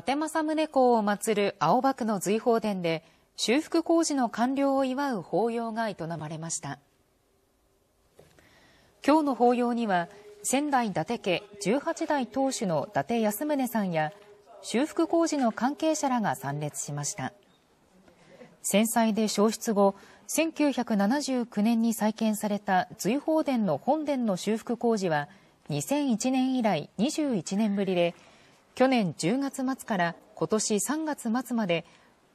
達政宗公を祀る青葉区の瑞宝殿で修復工事の完了を祝う法要が営まれました今日の法要には仙台伊達家18代当主の伊達康宗さんや修復工事の関係者らが参列しました戦災で焼失後1979年に再建された瑞宝殿の本殿の修復工事は2001年以来21年ぶりで去年10月末から今年3月末まで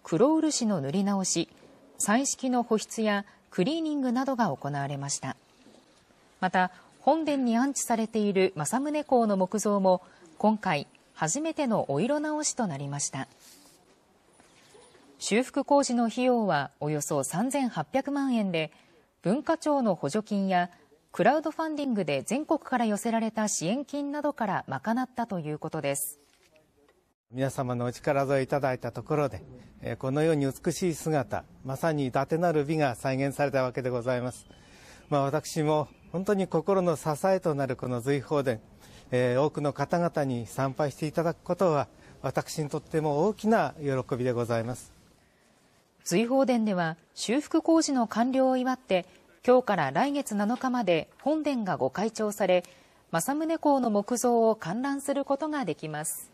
黒漆の塗り直し彩色の保湿やクリーニングなどが行われましたまた本殿に安置されている政宗公の木像も今回初めてのお色直しとなりました修復工事の費用はおよそ3800万円で文化庁の補助金やクラウドファンディングで全国から寄せられた支援金などから賄ったということです皆様のお力添えいただいたところで、このように美しい姿、まさに伊達なる美が再現されたわけでございます。まあ、私も本当に心の支えとなるこの瑞宝殿、えー、多くの方々に参拝していただくことは、私にとっても大きな喜びでございます。瑞宝殿では修復工事の完了を祝って、今日から来月7日まで本殿がご開帳され、政宗公の木像を観覧することができます。